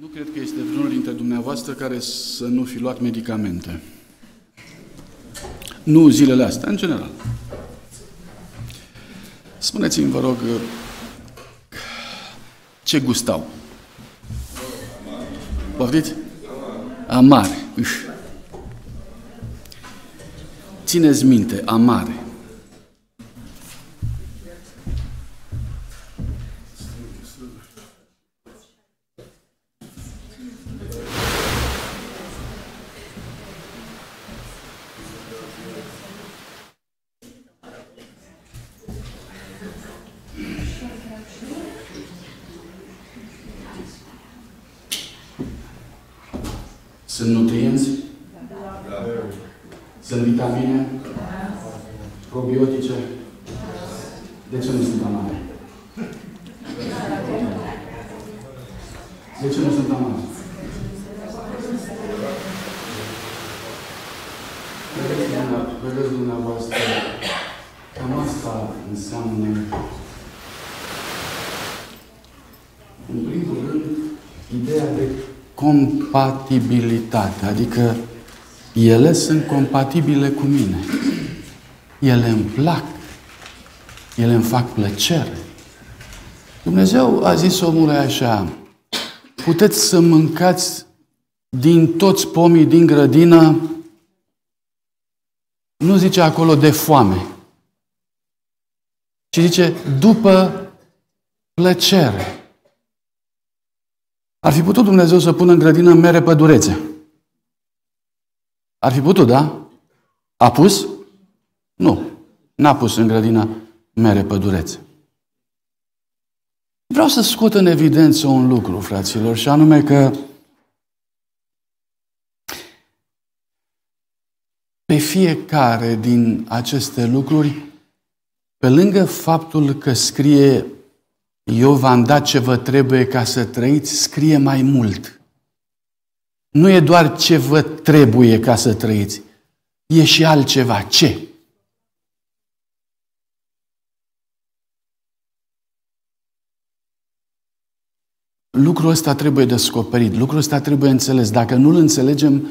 Nu cred că este vreunul dintre dumneavoastră care să nu fi luat medicamente. Nu zilele astea, în general. Spuneți-mi, vă rog, ce gustau? Poftiți? Amare. Țineți minte, amare. compatibilitate, adică ele sunt compatibile cu mine. Ele îmi plac. Ele îmi fac plăcere. Dumnezeu a zis omului așa, puteți să mâncați din toți pomii din grădină, nu zice acolo de foame, ci zice după plăcere. Ar fi putut Dumnezeu să pună în grădină mere pădurețe. Ar fi putut, da? A pus? Nu. N-a pus în grădină mere pădurețe. Vreau să scot în evidență un lucru, fraților, și anume că pe fiecare din aceste lucruri, pe lângă faptul că scrie eu v-am dat ce vă trebuie ca să trăiți, scrie mai mult. Nu e doar ce vă trebuie ca să trăiți, e și altceva. Ce? Lucrul ăsta trebuie descoperit, lucrul ăsta trebuie înțeles. Dacă nu-l înțelegem,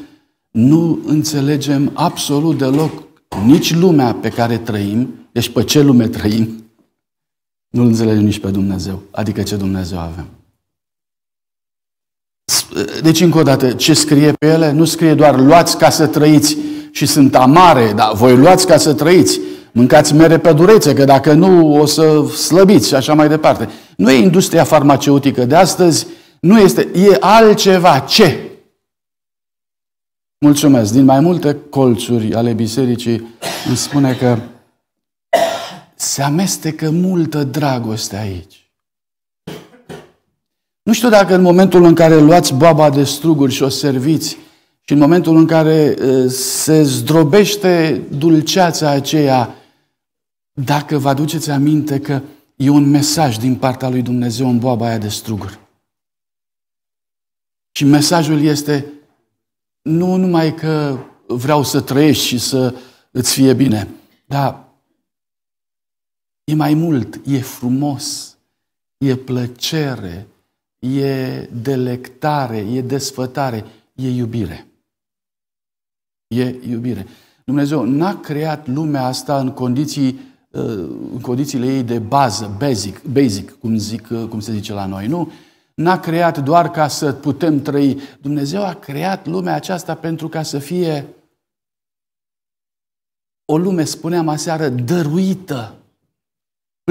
nu înțelegem absolut deloc nici lumea pe care trăim, deci pe ce lume trăim, nu-L înțelegem nici pe Dumnezeu, adică ce Dumnezeu avem. Deci, încă o dată, ce scrie pe ele? Nu scrie doar luați ca să trăiți și sunt amare, dar voi luați ca să trăiți, mâncați mere pe durețe, că dacă nu o să slăbiți și așa mai departe. Nu e industria farmaceutică de astăzi, nu este, e altceva. Ce? Mulțumesc. Din mai multe colțuri ale bisericii îmi spune că se amestecă multă dragoste aici. Nu știu dacă în momentul în care luați baba de struguri și o serviți și în momentul în care se zdrobește dulceața aceea, dacă vă aduceți aminte că e un mesaj din partea lui Dumnezeu în boaba aia de struguri. Și mesajul este nu numai că vreau să trăiești și să îți fie bine, dar E mai mult, e frumos, e plăcere, e delectare, e desfătare, e iubire. E iubire. Dumnezeu n-a creat lumea asta în condiții uh, în condițiile ei de bază, basic, basic cum, zic, uh, cum se zice la noi, nu? N-a creat doar ca să putem trăi. Dumnezeu a creat lumea aceasta pentru ca să fie o lume, spuneam aseară, dăruită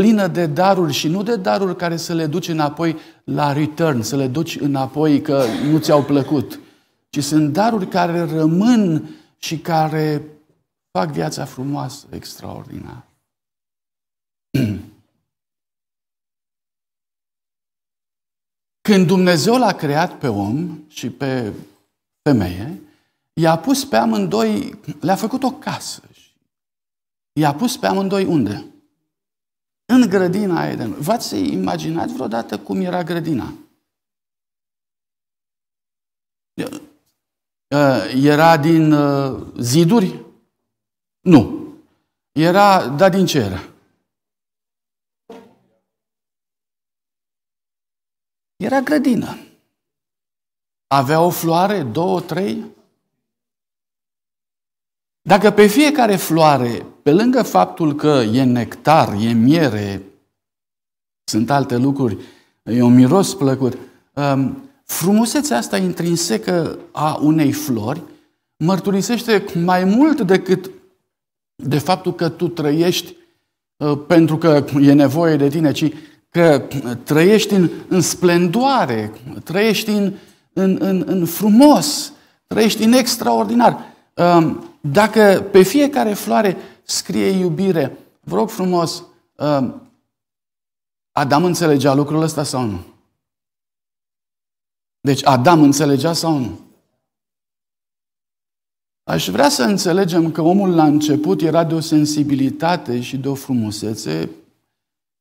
plină de daruri și nu de daruri care să le duci înapoi la return, să le duci înapoi că nu ți-au plăcut, ci sunt daruri care rămân și care fac viața frumoasă, extraordinară. Când Dumnezeu l-a creat pe om și pe femeie, i-a pus pe amândoi, le-a făcut o casă. I-a pus pe amândoi unde? în grădina Eden. V-ați imaginat vreodată cum era grădina? Uh, era din uh, ziduri? Nu. Era, da, din ce era? Era grădină. Avea o floare, două, trei, dacă pe fiecare floare, pe lângă faptul că e nectar, e miere, sunt alte lucruri, e un miros plăcut, um, frumusețea asta intrinsecă a unei flori mărturisește mai mult decât de faptul că tu trăiești uh, pentru că e nevoie de tine, ci că trăiești în, în splendoare, trăiești în, în, în, în frumos, trăiești în extraordinar. Um, dacă pe fiecare floare scrie iubire, vă rog frumos, um, Adam înțelegea lucrul ăsta sau nu? Deci Adam înțelegea sau nu? Aș vrea să înțelegem că omul la început era de o sensibilitate și de o frumusețe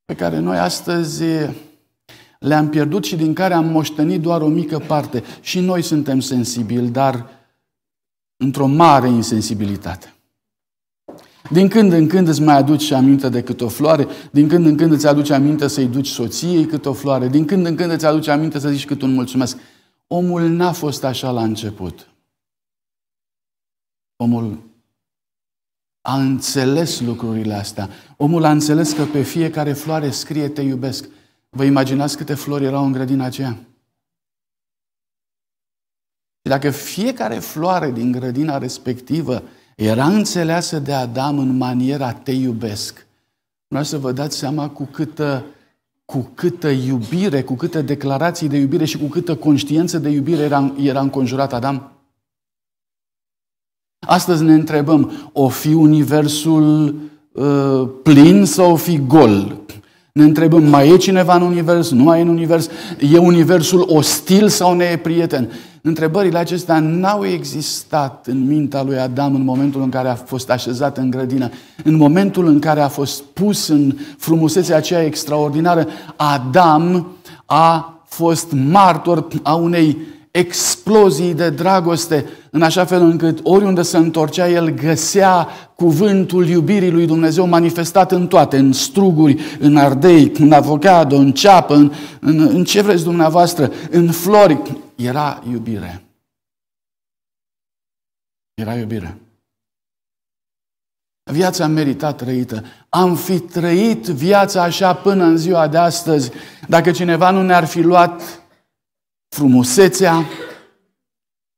pe care noi astăzi le-am pierdut și din care am moștenit doar o mică parte. Și noi suntem sensibili, dar într-o mare insensibilitate. Din când în când îți mai aduci aminte de câte o floare, din când în când îți aduci aminte să-i duci soției câte o floare, din când în când îți aduci aminte să zici cât un mulțumesc. Omul n-a fost așa la început. Omul a înțeles lucrurile astea. Omul a înțeles că pe fiecare floare scrie te iubesc. Vă imaginați câte flori erau în grădina aceea? Și dacă fiecare floare din grădina respectivă era înțeleasă de Adam în maniera te iubesc, noi să vă dați seama cu câtă, cu câtă iubire, cu câtă declarații de iubire și cu câtă conștiință de iubire era, era înconjurat Adam? Astăzi ne întrebăm, o fi universul uh, plin sau o fi gol? Ne întrebăm, mai e cineva în univers? Nu mai e în univers? E universul ostil sau ne e prieten? Întrebările acestea n-au existat în mintea lui Adam în momentul în care a fost așezat în grădină. În momentul în care a fost pus în frumusețea aceea extraordinară, Adam a fost martor a unei explozii de dragoste, în așa fel încât oriunde se întorcea el găsea cuvântul iubirii lui Dumnezeu manifestat în toate, în struguri, în ardei, în avocado, în ceapă, în, în, în ce vreți dumneavoastră, în flori. Era iubire. Era iubire. Viața a meritat trăită. Am fi trăit viața așa până în ziua de astăzi dacă cineva nu ne-ar fi luat frumusețea,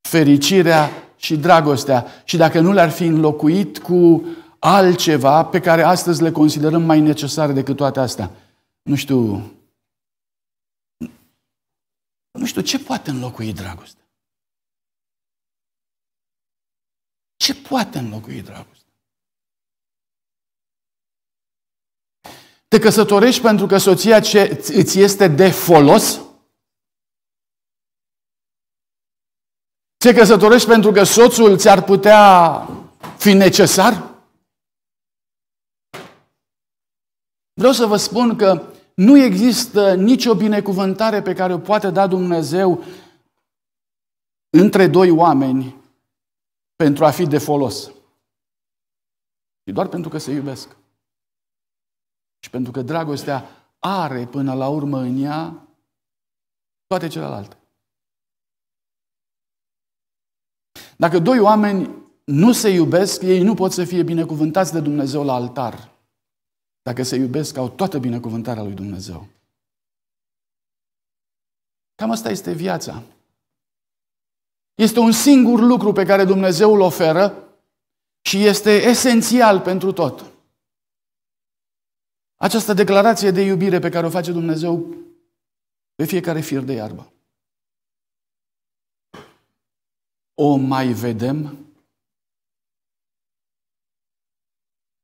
fericirea și dragostea. Și dacă nu le-ar fi înlocuit cu altceva pe care astăzi le considerăm mai necesare decât toate astea. Nu știu. Nu știu ce poate înlocui dragostea. Ce poate înlocui dragostea? Te căsătorești pentru că soția ce îți este de folos? te căsătorești pentru că soțul ți-ar putea fi necesar? Vreau să vă spun că nu există nicio binecuvântare pe care o poate da Dumnezeu între doi oameni pentru a fi de folos. Și doar pentru că se iubesc. Și pentru că dragostea are până la urmă în ea toate celelalte. Dacă doi oameni nu se iubesc, ei nu pot să fie binecuvântați de Dumnezeu la altar. Dacă se iubesc, au toată binecuvântarea lui Dumnezeu. Cam asta este viața. Este un singur lucru pe care Dumnezeu îl oferă și este esențial pentru tot. Această declarație de iubire pe care o face Dumnezeu pe fiecare fir de iarbă. O mai vedem?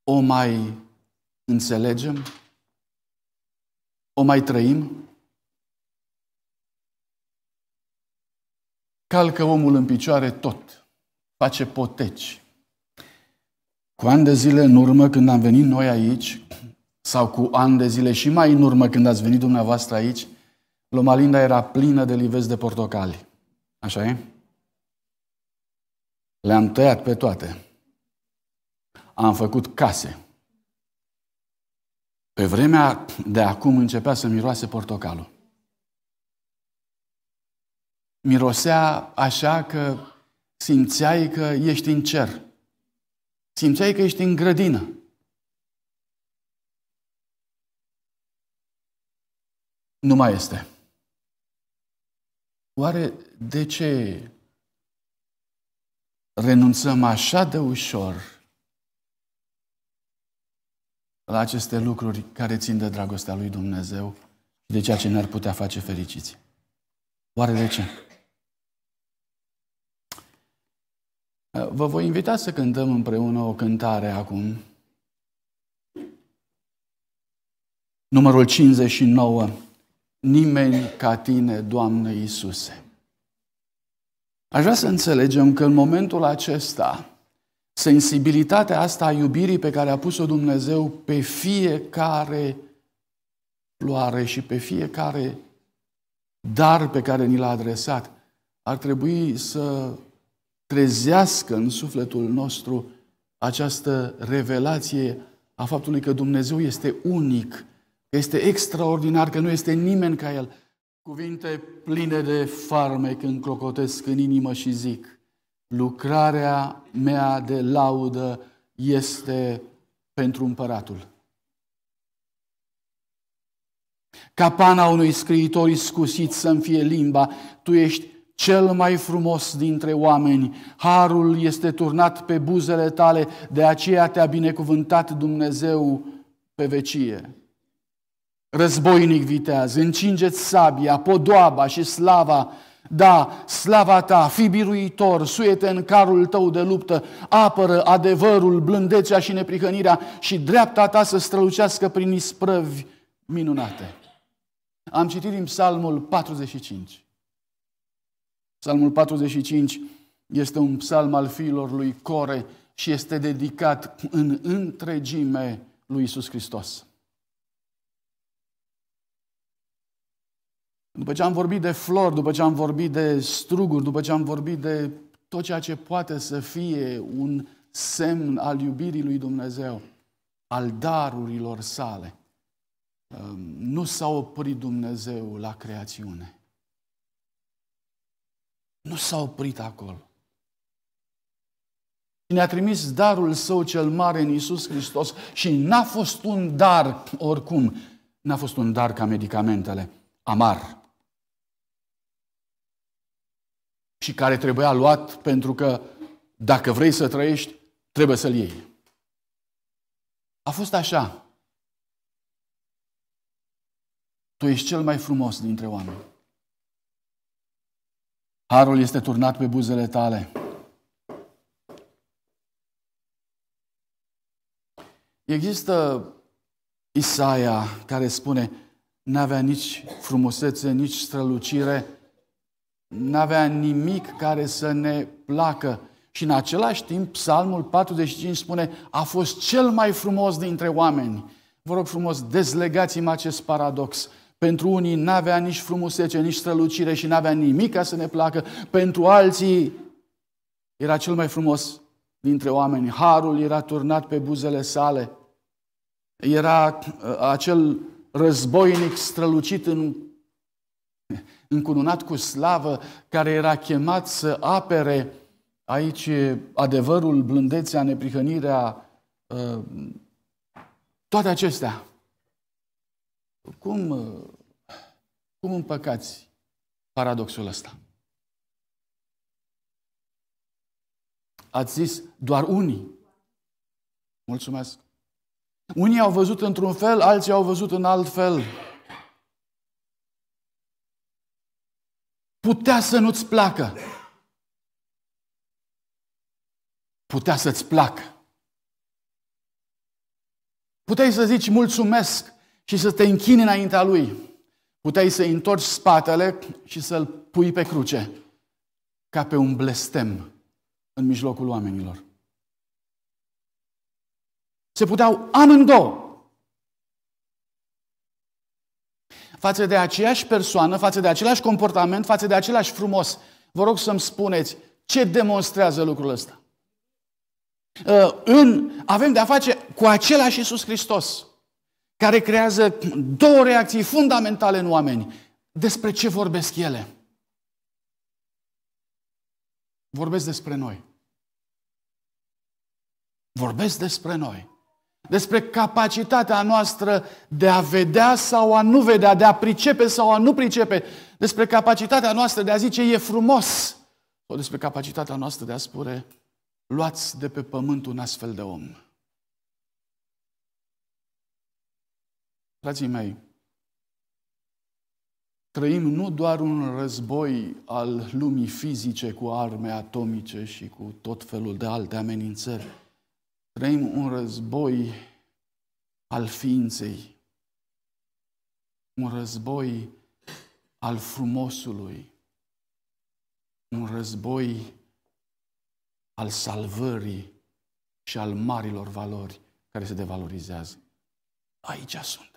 O mai înțelegem? O mai trăim? Calcă omul în picioare tot, face poteci. Cu ani de zile în urmă, când am venit noi aici, sau cu ani de zile și mai în urmă, când ați venit dumneavoastră aici, Lomalinda era plină de livezi de portocali. Așa e? Le-am tăiat pe toate. Am făcut case. Pe vremea de acum începea să miroase portocalul. Mirosea așa că simțeai că ești în cer. Simțeai că ești în grădină. Nu mai este. Oare de ce renunțăm așa de ușor la aceste lucruri care țin de dragostea lui Dumnezeu și de ceea ce ne-ar putea face fericiți. Oare de ce? Vă voi invita să cântăm împreună o cântare acum. Numărul 59. Nimeni ca tine, Doamne Iisuse. Aș vrea să înțelegem că în momentul acesta, sensibilitatea asta a iubirii pe care a pus-o Dumnezeu pe fiecare floare și pe fiecare dar pe care ni l-a adresat, ar trebui să trezească în sufletul nostru această revelație a faptului că Dumnezeu este unic, că este extraordinar, că nu este nimeni ca El, Cuvinte pline de farme când clocotesc în inimă și zic, lucrarea mea de laudă este pentru împăratul. Capana unui scriitor iscusit să-mi fie limba, tu ești cel mai frumos dintre oameni. Harul este turnat pe buzele tale, de aceea te-a binecuvântat Dumnezeu pe vecie. Războinic viteaz, încingeți sabia, podoaba și slava, da, slava ta, fi biruitor, suiete în carul tău de luptă, apără adevărul, blândețea și neprihănirea și dreapta ta să strălucească prin isprăvi minunate. Am citit din Psalmul 45. Psalmul 45 este un psalm al fiilor lui Core și este dedicat în întregime lui Isus Hristos. După ce am vorbit de flori, după ce am vorbit de struguri, după ce am vorbit de tot ceea ce poate să fie un semn al iubirii lui Dumnezeu, al darurilor sale, um, nu s-a oprit Dumnezeu la creațiune. Nu s-a oprit acolo. Și ne-a trimis darul său cel mare în Isus Hristos și n-a fost un dar oricum, n-a fost un dar ca medicamentele, amar, și care trebuia luat pentru că dacă vrei să trăiești, trebuie să-l iei. A fost așa. Tu ești cel mai frumos dintre oameni. Harul este turnat pe buzele tale. Există Isaia care spune, n-avea nici frumusețe, nici strălucire, n-avea nimic care să ne placă. Și în același timp, Psalmul 45 spune, a fost cel mai frumos dintre oameni. Vă rog frumos, dezlegați-mi acest paradox. Pentru unii n-avea nici frumusețe, nici strălucire și n-avea nimic ca să ne placă. Pentru alții era cel mai frumos dintre oameni. Harul era turnat pe buzele sale. Era uh, acel războinic strălucit în încununat cu slavă, care era chemat să apere aici adevărul, blândețea, neprihănirea, ă, toate acestea. Cum, ă, cum împăcați paradoxul ăsta? Ați zis doar unii. Mulțumesc. Unii au văzut într-un fel, alții au văzut în alt fel. putea să nu-ți placă. Putea să-ți placă. Puteai să zici mulțumesc și să te închini înaintea lui. Puteai să întorci spatele și să-l pui pe cruce, ca pe un blestem în mijlocul oamenilor. Se puteau amândouă față de aceeași persoană, față de același comportament, față de același frumos. Vă rog să-mi spuneți ce demonstrează lucrul ăsta. Ă, în, avem de-a face cu același Iisus Hristos, care creează două reacții fundamentale în oameni. Despre ce vorbesc ele? Vorbesc despre noi. Vorbesc despre noi despre capacitatea noastră de a vedea sau a nu vedea, de a pricepe sau a nu pricepe, despre capacitatea noastră de a zice e frumos sau despre capacitatea noastră de a spune luați de pe pământ un astfel de om. Frații mei, trăim nu doar un război al lumii fizice cu arme atomice și cu tot felul de alte amenințări, Trăim un război al ființei, un război al frumosului, un război al salvării și al marilor valori care se devalorizează. Aici sunt.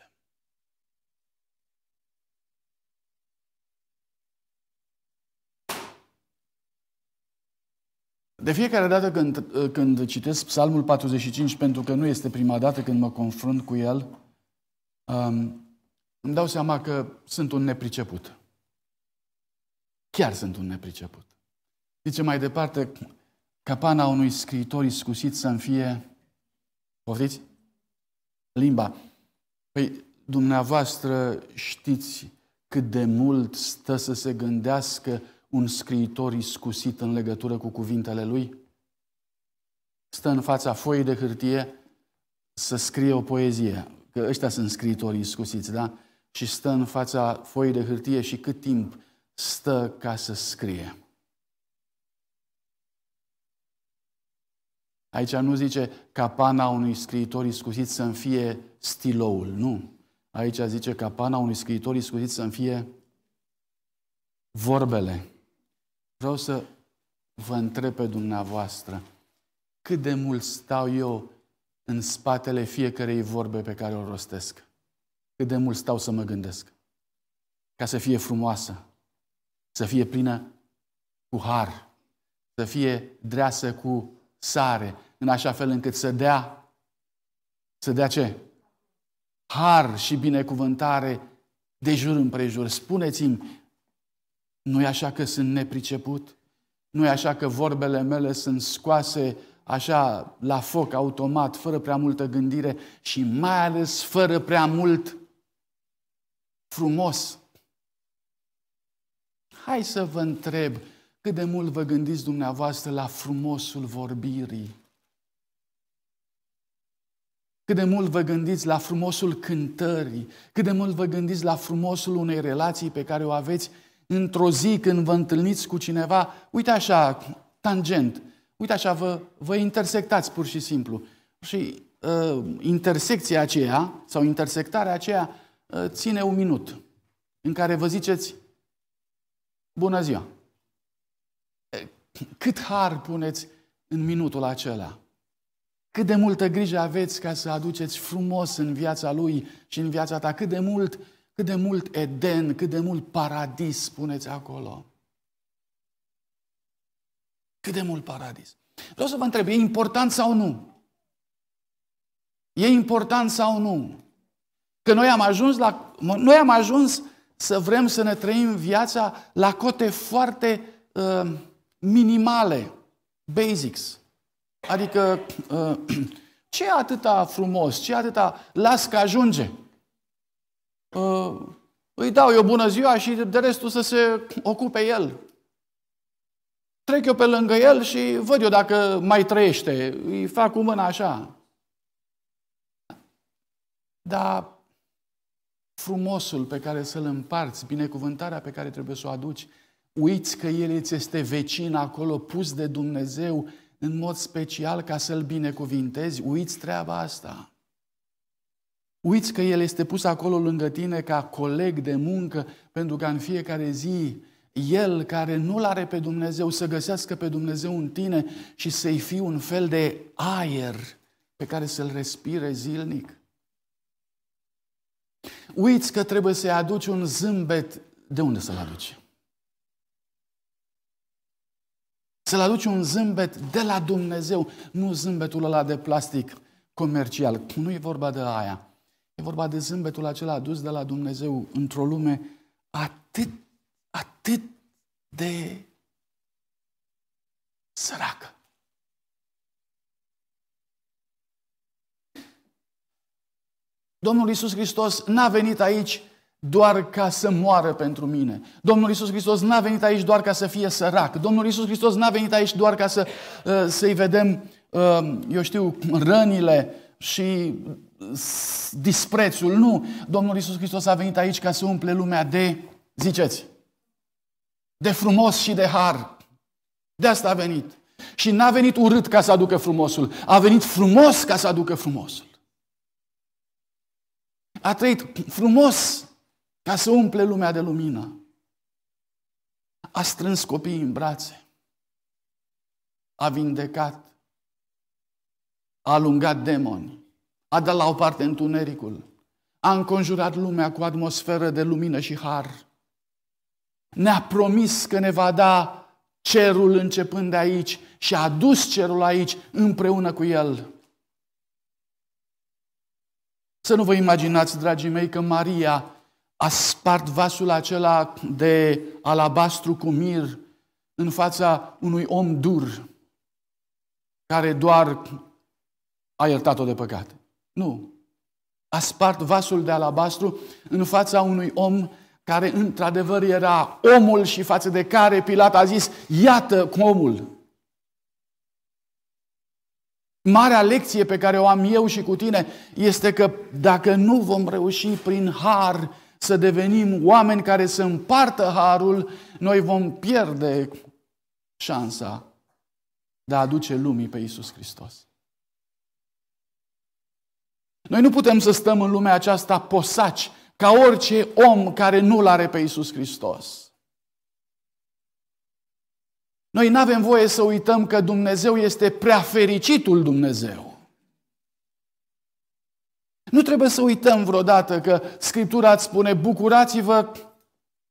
De fiecare dată când, uh, când citesc Psalmul 45, pentru că nu este prima dată când mă confrunt cu el, um, îmi dau seama că sunt un nepriceput. Chiar sunt un nepriceput. Zice mai departe, capana unui scriitor iscusit să-mi fie, poftiți, limba. Păi, dumneavoastră știți cât de mult stă să se gândească un scriitor iscusit în legătură cu cuvintele lui? Stă în fața foii de hârtie să scrie o poezie, că ăștia sunt scriitori iscusiți, da? Și stă în fața foii de hârtie și cât timp stă ca să scrie. Aici nu zice capana unui scriitor iscusit să-mi fie stiloul, nu. Aici zice capana unui scriitor iscusit să-mi fie vorbele. Vreau să vă întreb pe dumneavoastră cât de mult stau eu în spatele fiecarei vorbe pe care o rostesc. Cât de mult stau să mă gândesc. Ca să fie frumoasă, să fie plină cu har, să fie dreasă cu sare, în așa fel încât să dea, să dea ce? Har și binecuvântare de jur împrejur. Spuneți-mi, nu e așa că sunt nepriceput? nu e așa că vorbele mele sunt scoase așa la foc, automat, fără prea multă gândire și mai ales fără prea mult frumos? Hai să vă întreb cât de mult vă gândiți dumneavoastră la frumosul vorbirii? Cât de mult vă gândiți la frumosul cântării? Cât de mult vă gândiți la frumosul unei relații pe care o aveți într-o zi când vă întâlniți cu cineva, uite așa, tangent, uite așa, vă, vă intersectați pur și simplu. Și uh, intersecția aceea, sau intersectarea aceea, uh, ține un minut în care vă ziceți, bună ziua. Cât har puneți în minutul acela? Cât de multă grijă aveți ca să aduceți frumos în viața lui și în viața ta? Cât de mult uh, cât de mult Eden, cât de mult paradis spuneți acolo. Cât de mult paradis. Vreau să vă întreb, e important sau nu? E important sau nu? Că noi am ajuns, la, noi am ajuns să vrem să ne trăim viața la cote foarte uh, minimale, basics. Adică, uh, ce atâta frumos, ce atâta, las că ajunge îi dau eu bună ziua și de restul să se ocupe el. Trec eu pe lângă el și văd eu dacă mai trăiește. Îi fac cu mâna așa. Dar frumosul pe care să-l împarți, binecuvântarea pe care trebuie să o aduci, uiți că el îți este vecin acolo, pus de Dumnezeu, în mod special ca să-l binecuvintezi, uiți treaba asta. Uiți că El este pus acolo lângă tine ca coleg de muncă, pentru ca în fiecare zi El, care nu-L are pe Dumnezeu, să găsească pe Dumnezeu în tine și să-i fie un fel de aer pe care să-L respire zilnic. Uiți că trebuie să-i aduci un zâmbet. De unde să-L aduci? Să-L aduci un zâmbet de la Dumnezeu, nu zâmbetul ăla de plastic comercial. Nu e vorba de aia. E vorba de zâmbetul acela adus de la Dumnezeu într-o lume atât, atât de săracă. Domnul Isus Hristos n-a venit aici doar ca să moară pentru mine. Domnul Isus Hristos n-a venit aici doar ca să fie sărac. Domnul Isus Hristos n-a venit aici doar ca să, uh, să-i vedem, uh, eu știu, rănile, și disprețul. Nu, Domnul Isus Hristos a venit aici ca să umple lumea de, ziceți, de frumos și de har. De asta a venit. Și n-a venit urât ca să aducă frumosul, a venit frumos ca să aducă frumosul. A trăit frumos ca să umple lumea de lumină. A strâns copiii în brațe. A vindecat a alungat demoni, a dat la o parte întunericul, a înconjurat lumea cu atmosferă de lumină și har. Ne-a promis că ne va da cerul începând de aici și a dus cerul aici împreună cu el. Să nu vă imaginați, dragii mei, că Maria a spart vasul acela de alabastru cu mir în fața unui om dur, care doar a iertat-o de păcat. Nu. A spart vasul de alabastru în fața unui om care într-adevăr era omul și față de care Pilat a zis, iată omul. Marea lecție pe care o am eu și cu tine este că dacă nu vom reuși prin har să devenim oameni care să împartă harul, noi vom pierde șansa de a aduce lumii pe Isus Hristos. Noi nu putem să stăm în lumea aceasta posaci, ca orice om care nu-L are pe Iisus Hristos. Noi nu avem voie să uităm că Dumnezeu este prea fericitul Dumnezeu. Nu trebuie să uităm vreodată că Scriptura îți spune bucurați-vă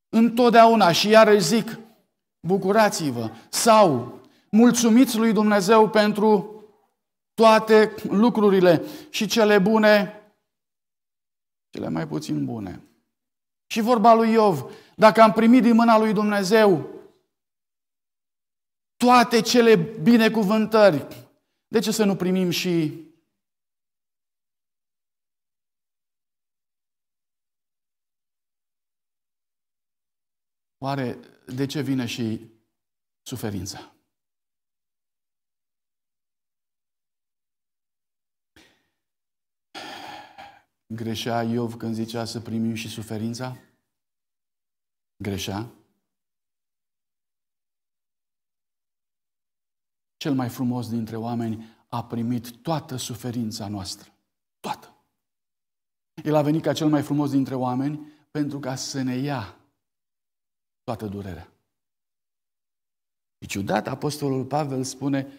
întotdeauna și iarăși zic bucurați-vă sau mulțumiți lui Dumnezeu pentru toate lucrurile și cele bune, cele mai puțin bune. Și vorba lui Iov, dacă am primit din mâna lui Dumnezeu toate cele binecuvântări, de ce să nu primim și Oare de ce vine și suferința? Greșea Iov când zicea să primim și suferința? Greșea? Cel mai frumos dintre oameni a primit toată suferința noastră. Toată. El a venit ca cel mai frumos dintre oameni pentru ca să ne ia toată durerea. E ciudat, Apostolul Pavel spune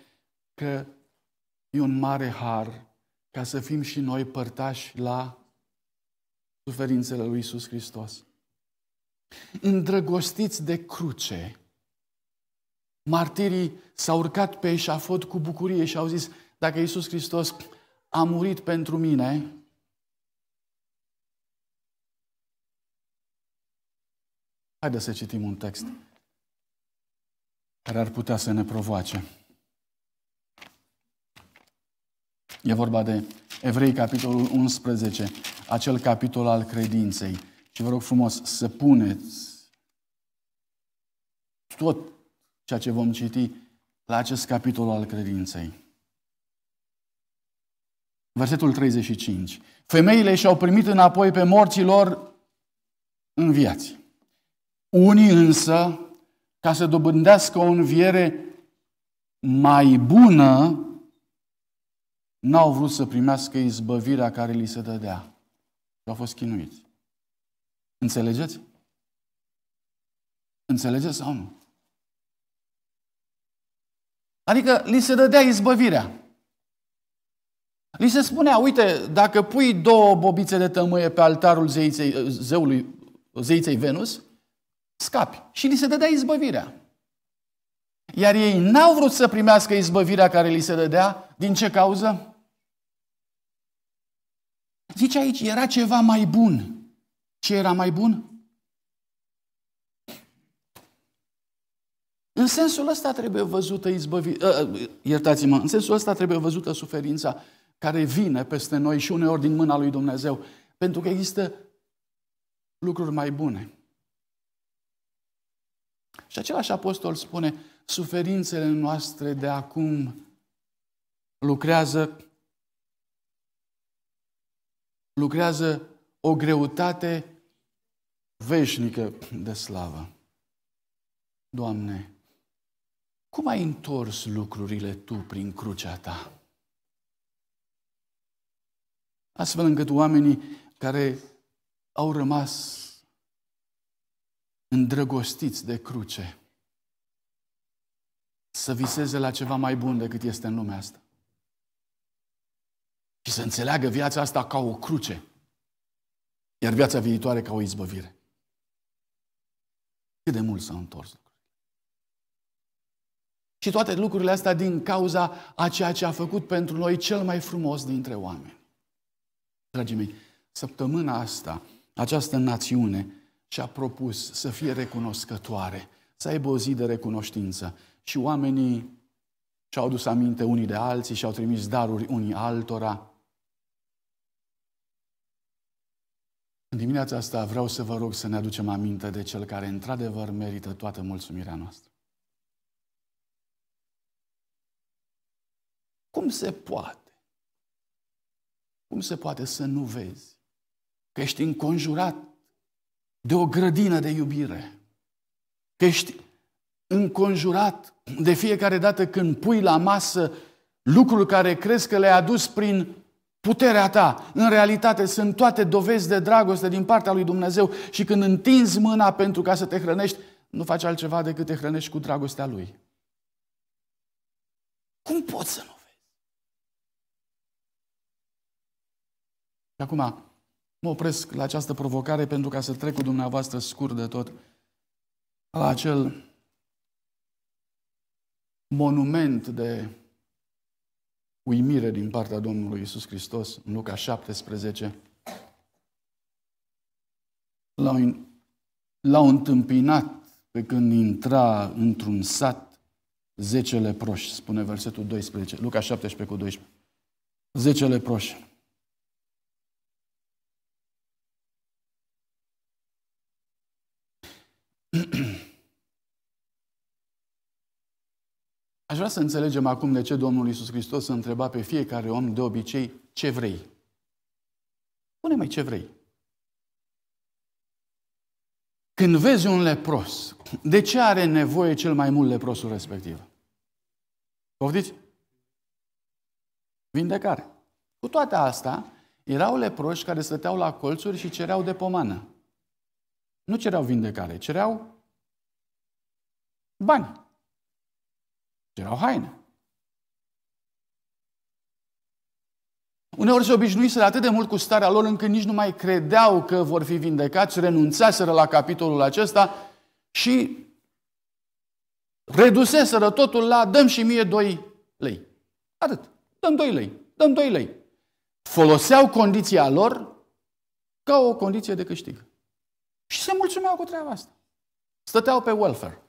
că e un mare har ca să fim și noi părtași la suferințele lui Isus Hristos. Îndrăgostiți de cruce, martirii s-au urcat pe eșafot cu bucurie și au zis, dacă Isus Hristos a murit pentru mine, haideți să citim un text care ar putea să ne provoace. E vorba de Evrei, capitolul 11, acel capitol al credinței. Și vă rog frumos să puneți tot ceea ce vom citi la acest capitol al credinței. Versetul 35. Femeile și-au primit înapoi pe morții lor în viață. Unii însă, ca să dobândească o înviere mai bună, n-au vrut să primească izbăvirea care li se dădea. Și au fost chinuiți. Înțelegeți? Înțelegeți sau nu? Adică li se dădea izbăvirea. Li se spunea, uite, dacă pui două bobițe de tămâie pe altarul zeiței, zeului, zeiței Venus, scapi. Și li se dădea izbăvirea. Iar ei n-au vrut să primească izbăvirea care li se dădea. Din ce cauză? Zice aici, era ceva mai bun. Ce era mai bun? În sensul ăsta trebuie văzută izbăvi... Ă, ă, iertați-mă, în sensul ăsta trebuie văzută suferința care vine peste noi și uneori din mâna lui Dumnezeu, pentru că există lucruri mai bune. Și același apostol spune, suferințele noastre de acum lucrează lucrează o greutate veșnică de slavă. Doamne, cum ai întors lucrurile Tu prin crucea Ta? Astfel încât oamenii care au rămas îndrăgostiți de cruce să viseze la ceva mai bun decât este în lumea asta. Și să înțeleagă viața asta ca o cruce, iar viața viitoare ca o izbăvire. Cât de mult s a întors Și toate lucrurile astea din cauza a ceea ce a făcut pentru noi cel mai frumos dintre oameni. Dragii mei, săptămâna asta, această națiune și-a propus să fie recunoscătoare, să aibă o zi de recunoștință. Și oamenii și-au dus aminte unii de alții și-au trimis daruri unii altora. În dimineața asta vreau să vă rog să ne aducem aminte de Cel care într-adevăr merită toată mulțumirea noastră. Cum se poate? Cum se poate să nu vezi că ești înconjurat de o grădină de iubire? Că ești înconjurat de fiecare dată când pui la masă lucruri care crezi că le-ai adus prin puterea ta, în realitate sunt toate dovezi de dragoste din partea lui Dumnezeu și când întinzi mâna pentru ca să te hrănești, nu faci altceva decât te hrănești cu dragostea lui. Cum poți să nu vezi? Și acum mă opresc la această provocare pentru ca să trec cu dumneavoastră scurt de tot la acel monument de uimire din partea Domnului Isus Hristos în Luca 17. L-au, l-au întâmpinat pe când intra într-un sat zecele proști, spune versetul 12, Luca 17 cu 12. Zecele proști. Aș vrea să înțelegem acum de ce Domnul Iisus Hristos întreba pe fiecare om de obicei ce vrei. Pune mai ce vrei. Când vezi un lepros, de ce are nevoie cel mai mult leprosul respectiv? Poftiți? Vindecare. Cu toate astea, erau leproși care stăteau la colțuri și cereau de pomană. Nu cereau vindecare, cereau bani erau haine. Uneori se obișnuiseră atât de mult cu starea lor încât nici nu mai credeau că vor fi vindecați, renunțaseră la capitolul acesta și reduseseră totul la dăm și mie 2 lei. Atât. Dăm 2 lei. Dăm 2 lei. Foloseau condiția lor ca o condiție de câștig. Și se mulțumeau cu treaba asta. Stăteau pe welfare.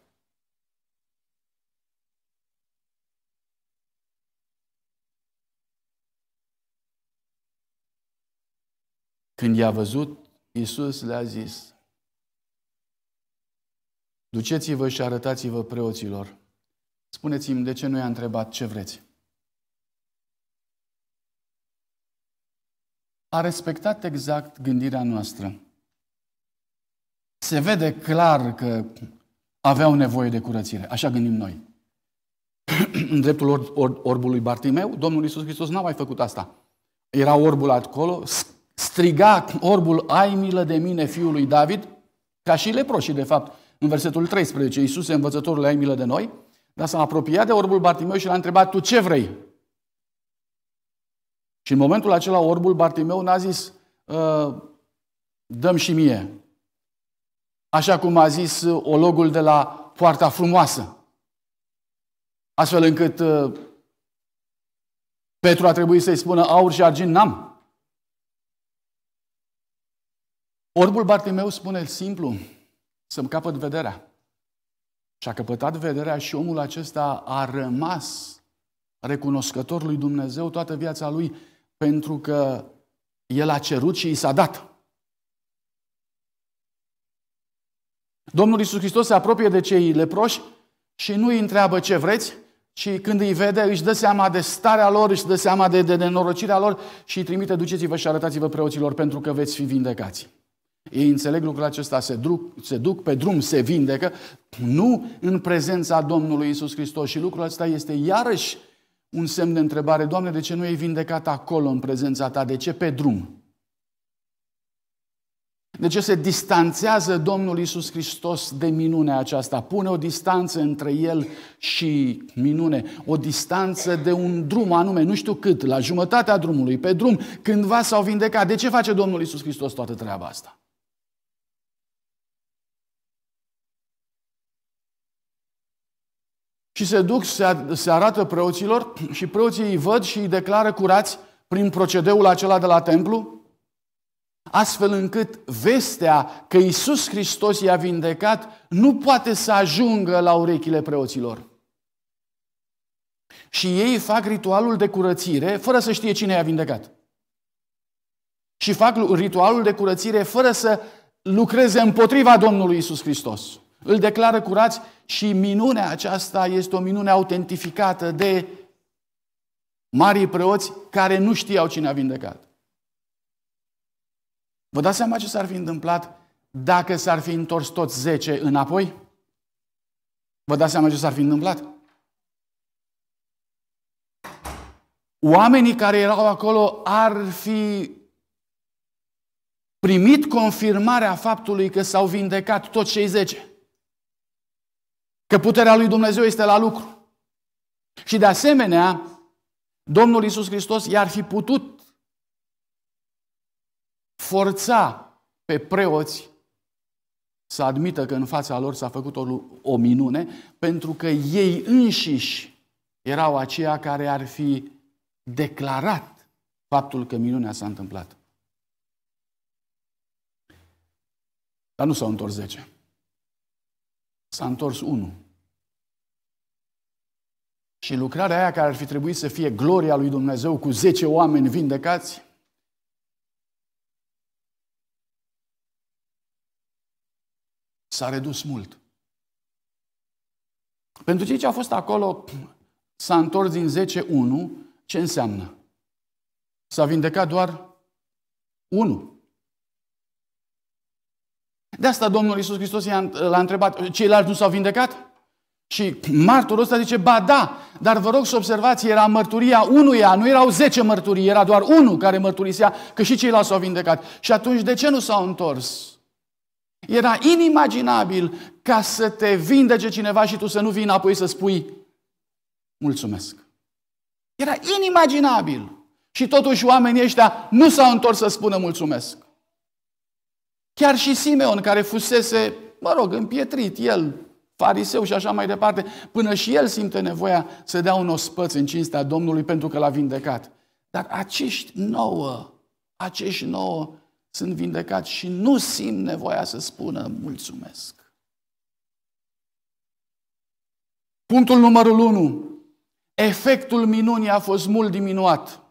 Când i-a văzut, Iisus le-a zis, Duceți-vă și arătați-vă preoților. Spuneți-mi de ce nu i-a întrebat ce vreți. A respectat exact gândirea noastră. Se vede clar că aveau nevoie de curățire. Așa gândim noi. În dreptul or- or- orbului Bartimeu, Domnul Iisus Hristos n-a mai făcut asta. Era orbul acolo, striga orbul, ai milă de mine, fiul lui David, ca și leproșii, de fapt, în versetul 13, Iisuse, învățătorul, ai milă de noi, dar s-a apropiat de orbul Bartimeu și l-a întrebat, tu ce vrei? Și în momentul acela, orbul Bartimeu n-a zis, ă, dăm și mie. Așa cum a zis ă, ologul de la Poarta Frumoasă. Astfel încât ă, Petru a trebuit să-i spună, aur și argint n-am. Orbul Bartimeu spune simplu, să-mi capăt vederea. Și a căpătat vederea și omul acesta a rămas recunoscător lui Dumnezeu toată viața lui pentru că el a cerut și i s-a dat. Domnul Isus Hristos se apropie de cei leproși și nu îi întreabă ce vreți, și când îi vede, își dă seama de starea lor, își dă seama de, de nenorocirea lor și îi trimite, duceți-vă și arătați-vă preoților pentru că veți fi vindecați. Ei înțeleg lucrul acesta, se duc, se duc pe drum, se vindecă, nu în prezența Domnului Isus Hristos. Și lucrul acesta este iarăși un semn de întrebare. Doamne, de ce nu e vindecat acolo în prezența ta? De ce pe drum? De ce se distanțează Domnul Isus Hristos de minunea aceasta? Pune o distanță între el și minune, o distanță de un drum anume, nu știu cât, la jumătatea drumului, pe drum, cândva s-au vindecat. De ce face Domnul Isus Hristos toată treaba asta? și se duc, se arată preoților și preoții îi văd și îi declară curați prin procedeul acela de la templu, astfel încât vestea că Isus Hristos i-a vindecat nu poate să ajungă la urechile preoților. Și ei fac ritualul de curățire fără să știe cine i-a vindecat. Și fac ritualul de curățire fără să lucreze împotriva Domnului Isus Hristos. Îl declară curați și minunea aceasta este o minune autentificată de marii preoți care nu știau cine a vindecat. Vă dați seama ce s-ar fi întâmplat dacă s-ar fi întors toți zece înapoi? Vă dați seama ce s-ar fi întâmplat? Oamenii care erau acolo ar fi primit confirmarea faptului că s-au vindecat toți cei zece. Că puterea lui Dumnezeu este la lucru. Și de asemenea, Domnul Isus Hristos i-ar fi putut forța pe preoți să admită că în fața lor s-a făcut o, o minune, pentru că ei înșiși erau aceia care ar fi declarat faptul că minunea s-a întâmplat. Dar nu s-au întors 10 s-a întors unul. Și lucrarea aia care ar fi trebuit să fie gloria lui Dumnezeu cu 10 oameni vindecați, s-a redus mult. Pentru cei ce au fost acolo, s-a întors din 10 1, ce înseamnă? S-a vindecat doar unul. De asta Domnul Iisus Hristos l-a întrebat, ceilalți nu s-au vindecat? Și martorul ăsta zice, ba da, dar vă rog să observați, era mărturia unuia, nu erau zece mărturii, era doar unul care mărturisea că și ceilalți s-au vindecat. Și atunci de ce nu s-au întors? Era inimaginabil ca să te vindece cineva și tu să nu vii apoi să spui mulțumesc. Era inimaginabil. Și totuși oamenii ăștia nu s-au întors să spună mulțumesc. Chiar și Simeon, care fusese, mă rog, împietrit, el, fariseu și așa mai departe, până și el simte nevoia să dea un ospăț în cinstea Domnului pentru că l-a vindecat. Dar acești nouă, acești nouă sunt vindecați și nu simt nevoia să spună mulțumesc. Punctul numărul 1. Efectul minunii a fost mult diminuat.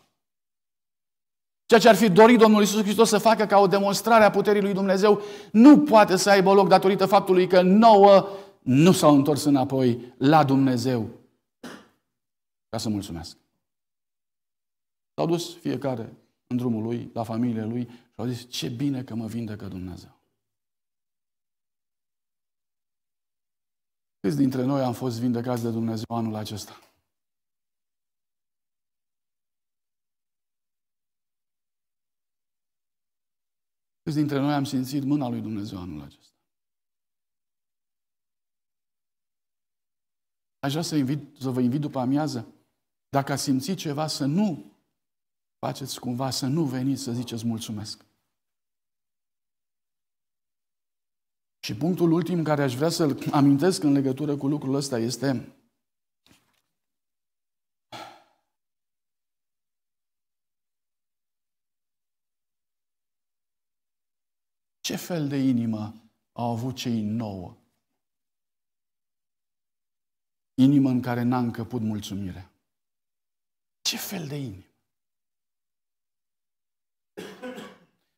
Ceea ce ar fi dorit Domnul Isus Hristos să facă ca o demonstrare a puterii lui Dumnezeu nu poate să aibă loc datorită faptului că nouă nu s-au întors înapoi la Dumnezeu ca să mulțumesc. S-au dus fiecare în drumul lui, la familie lui și au zis, ce bine că mă vindecă Dumnezeu. Câți dintre noi am fost vindecați de Dumnezeu anul acesta? Câți dintre noi am simțit mâna lui Dumnezeu anul acesta? Aș vrea să, invit, să vă invit după amiază, dacă ați simțit ceva, să nu faceți cumva, să nu veniți să ziceți mulțumesc. Și punctul ultim care aș vrea să-l amintesc în legătură cu lucrul ăsta este Ce fel de inimă au avut cei nouă? Inimă în care n-a încăput mulțumirea. Ce fel de inimă?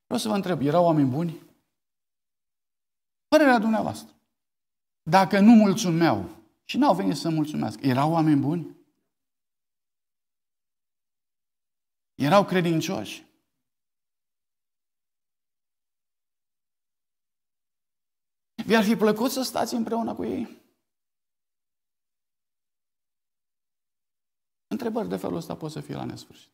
Vreau să vă întreb, erau oameni buni? Părerea dumneavoastră. Dacă nu mulțumeau și n-au venit să mulțumească, erau oameni buni? Erau credincioși? Vi-ar fi plăcut să stați împreună cu ei? Întrebări de felul ăsta pot să fie la nesfârșit.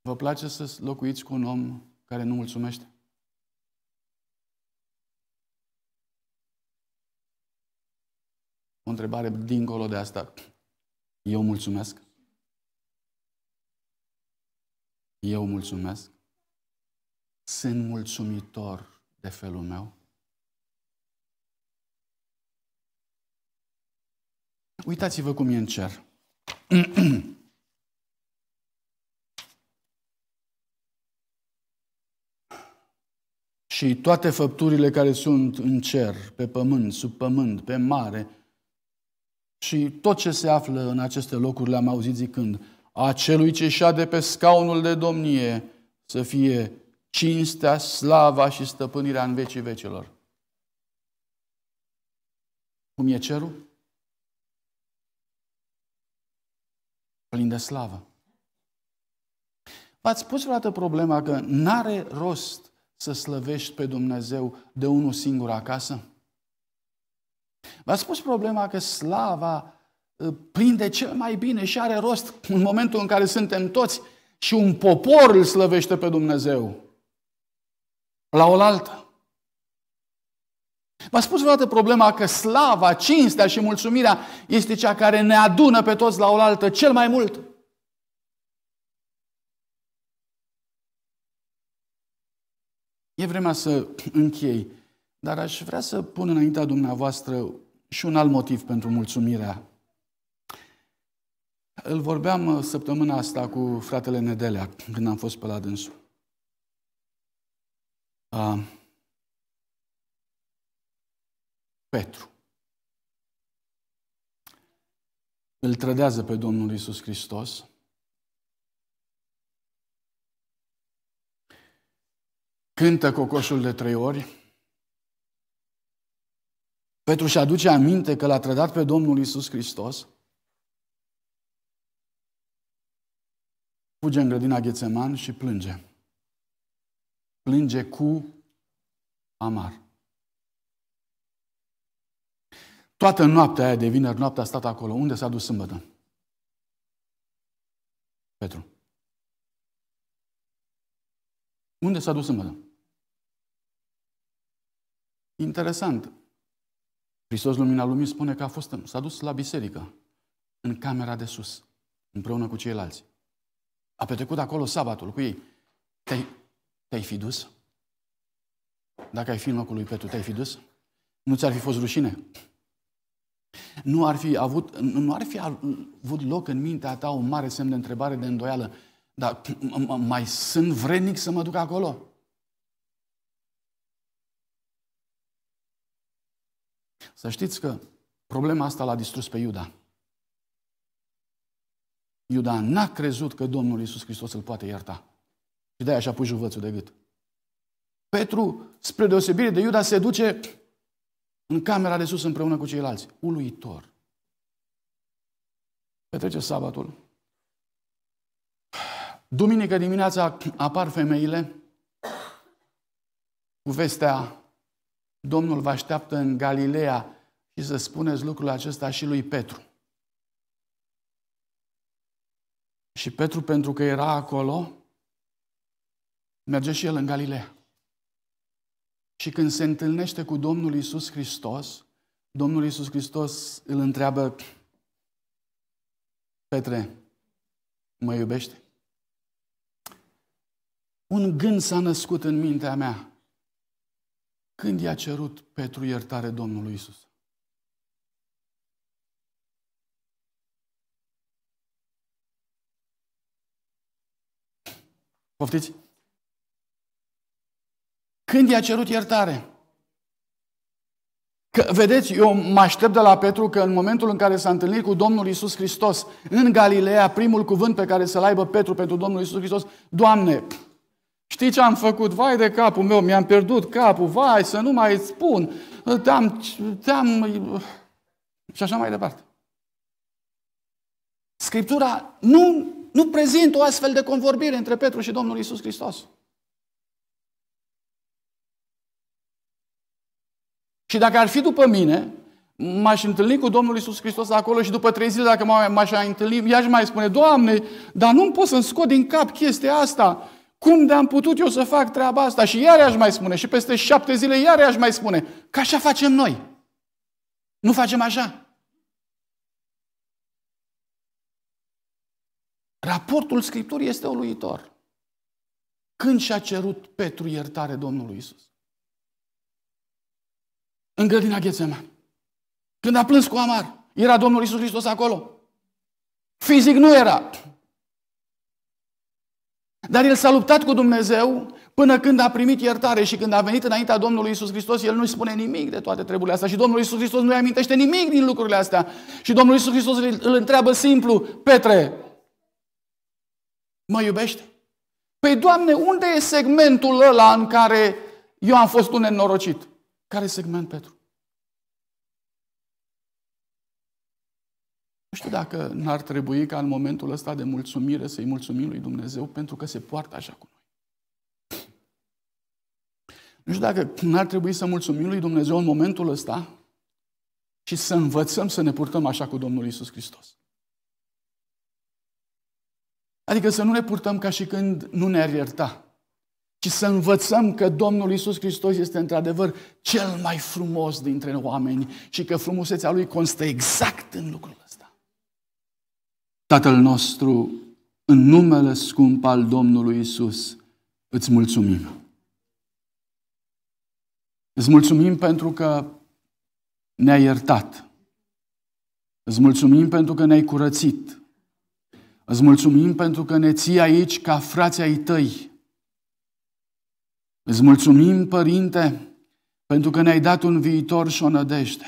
Vă place să locuiți cu un om care nu mulțumește? O întrebare dincolo de asta. Eu mulțumesc? Eu mulțumesc. Sunt mulțumitor de felul meu. Uitați-vă cum e în cer. și toate făpturile care sunt în cer, pe pământ, sub pământ, pe mare, și tot ce se află în aceste locuri le-am auzit zicând, a celui ce șade pe scaunul de domnie să fie cinstea, slava și stăpânirea în vecii vecilor. Cum e cerul? Plin de slavă. V-ați pus vreodată problema că n-are rost să slăvești pe Dumnezeu de unul singur acasă? V-ați pus problema că slava prinde cel mai bine și are rost în momentul în care suntem toți și un popor îl slăvește pe Dumnezeu. La oaltă. V-a spus vreodată problema că slava, cinstea și mulțumirea este cea care ne adună pe toți la oaltă cel mai mult. E vremea să închei, dar aș vrea să pun înaintea dumneavoastră și un alt motiv pentru mulțumirea îl vorbeam uh, săptămâna asta cu fratele Nedelea, când am fost pe la dânsul. Uh, Petru. Îl trădează pe Domnul Isus Hristos. Cântă cocoșul de trei ori. Petru și aduce aminte că l-a trădat pe Domnul Isus Hristos. fuge în grădina Ghețeman și plânge. Plânge cu amar. Toată noaptea aia de vineri, noaptea a stat acolo. Unde s-a dus sâmbătă? Petru. Unde s-a dus sâmbătă? Interesant. Hristos Lumina Lumii spune că a fost, s-a dus la biserică, în camera de sus, împreună cu ceilalți. A petrecut acolo sabatul cu ei. Te-ai, te-ai fi dus? Dacă ai fi în locul lui Petru, te-ai fi dus? Nu ți-ar fi fost rușine? Nu ar fi avut, nu ar fi avut loc în mintea ta un mare semn de întrebare, de îndoială. Dar mai sunt vrednic să mă duc acolo? Să știți că problema asta l-a distrus pe Iuda. Iuda n-a crezut că Domnul Iisus Hristos îl poate ierta. Și de-aia și-a pus juvățul de gât. Petru, spre deosebire de Iuda, se duce în camera de sus împreună cu ceilalți. Uluitor. Petrece sabatul. Duminică dimineața apar femeile cu vestea Domnul vă așteaptă în Galileea și să spuneți lucrul acesta și lui Petru. Și Petru, pentru că era acolo, merge și el în Galileea. Și când se întâlnește cu Domnul Isus Hristos, Domnul Isus Hristos îl întreabă, Petre, mă iubește? Un gând s-a născut în mintea mea. Când i-a cerut Petru iertare Domnului Isus? Poftiți? Când i-a cerut iertare? Că, vedeți, eu mă aștept de la Petru că în momentul în care s-a întâlnit cu Domnul Isus Hristos în Galileea, primul cuvânt pe care să-l aibă Petru pentru Domnul Isus Hristos, Doamne, știi ce am făcut? Vai de capul meu, mi-am pierdut capul, vai să nu mai spun, te-am, te-am... și așa mai departe. Scriptura nu nu prezint o astfel de convorbire între Petru și Domnul Isus Hristos. Și dacă ar fi după mine, m-aș întâlni cu Domnul Isus Hristos acolo și după trei zile, dacă m-aș întâlni, ea mai spune, Doamne, dar nu pot să-mi scot din cap chestia asta. Cum de-am putut eu să fac treaba asta? Și iar aș mai spune, și peste șapte zile iar aș mai spune, că așa facem noi. Nu facem așa. Raportul Scripturii este uluitor. Când și-a cerut Petru iertare Domnului Isus? În grădina Ghețemani. Când a plâns cu amar, era Domnul Isus Hristos acolo. Fizic nu era. Dar el s-a luptat cu Dumnezeu până când a primit iertare și când a venit înaintea Domnului Isus Hristos, el nu-i spune nimic de toate treburile astea și Domnul Isus Hristos nu-i amintește nimic din lucrurile astea. Și Domnul Isus Hristos îl întreabă simplu, Petre, Mă iubește? Păi, Doamne, unde e segmentul ăla în care eu am fost un nenorocit? Care segment, Petru? Nu știu dacă n-ar trebui ca în momentul ăsta de mulțumire să-i mulțumim lui Dumnezeu pentru că se poartă așa cu noi. Nu știu dacă n-ar trebui să mulțumim lui Dumnezeu în momentul ăsta și să învățăm să ne purtăm așa cu Domnul Isus Hristos. Adică să nu ne purtăm ca și când nu ne-ar ierta, ci să învățăm că Domnul Isus Hristos este într-adevăr cel mai frumos dintre oameni și că frumusețea Lui constă exact în lucrul ăsta. Tatăl nostru, în numele scump al Domnului Isus, îți mulțumim. Îți mulțumim pentru că ne-ai iertat. Îți mulțumim pentru că ne-ai curățit. Îți mulțumim pentru că ne ții aici ca frații ai tăi. Îți mulțumim, Părinte, pentru că ne-ai dat un viitor și o nădejde.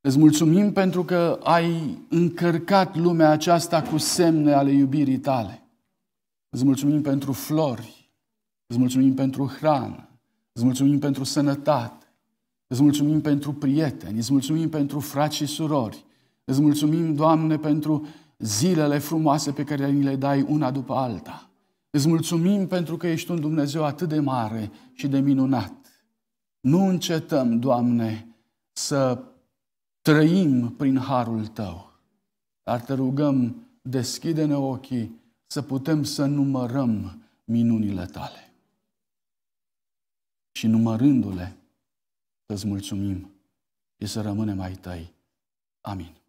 Îți mulțumim pentru că ai încărcat lumea aceasta cu semne ale iubirii tale. Îți mulțumim pentru flori, îți mulțumim pentru hrană, îți mulțumim pentru sănătate, îți mulțumim pentru prieteni, îți mulțumim pentru frați și surori, îți mulțumim, Doamne, pentru zilele frumoase pe care ni le dai una după alta. Îți mulțumim pentru că ești un Dumnezeu atât de mare și de minunat. Nu încetăm, Doamne, să trăim prin harul Tău. Dar te rugăm, deschide-ne ochii să putem să numărăm minunile Tale. Și numărându-le, să-ți mulțumim și să rămânem ai Tăi. Amin.